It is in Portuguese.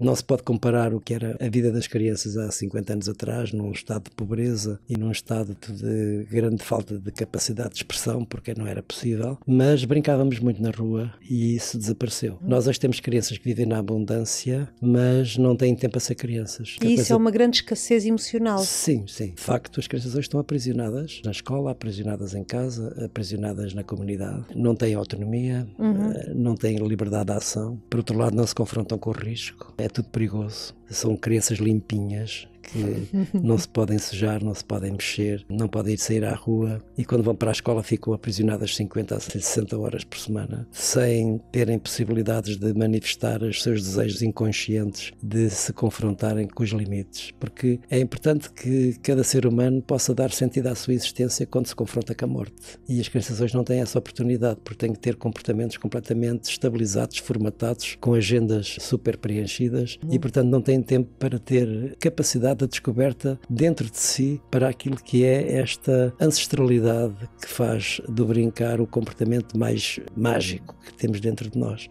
Não se pode comparar o que era a vida das crianças há 50 anos atrás, num estado de pobreza e num estado de grande falta de capacidade de expressão, porque não era possível, mas brincávamos muito na rua e isso desapareceu. Nós hoje temos crianças que vivem na abundância, mas não têm tempo a ser crianças. E isso é uma grande escassez emocional. Sim, sim. De facto, as crianças hoje estão aprisionadas na escola, aprisionadas em casa, aprisionadas na comunidade. Não têm autonomia, uhum. Eh, não têm liberdade de ação. Por outro lado, não se confrontam com o risco. É tudo perigoso. São crianças limpinhas que não se podem sujar, não se podem mexer, não podem ir sair à rua e quando vão para a escola ficam aprisionadas 50 a 60 horas por semana, sem terem possibilidades de manifestar os seus desejos inconscientes, de se confrontarem com os limites, porque é importante que cada ser humano possa dar sentido à sua existência quando se confronta com a morte. E as crianças hoje não têm essa oportunidade, porque têm que ter comportamentos completamente estabilizados, formatados, com agendas super preenchidas e, portanto, não têm tempo para ter capacidade da descoberta dentro de si para aquilo que é esta ancestralidade que faz do brincar o comportamento mais mágico que temos dentro de nós.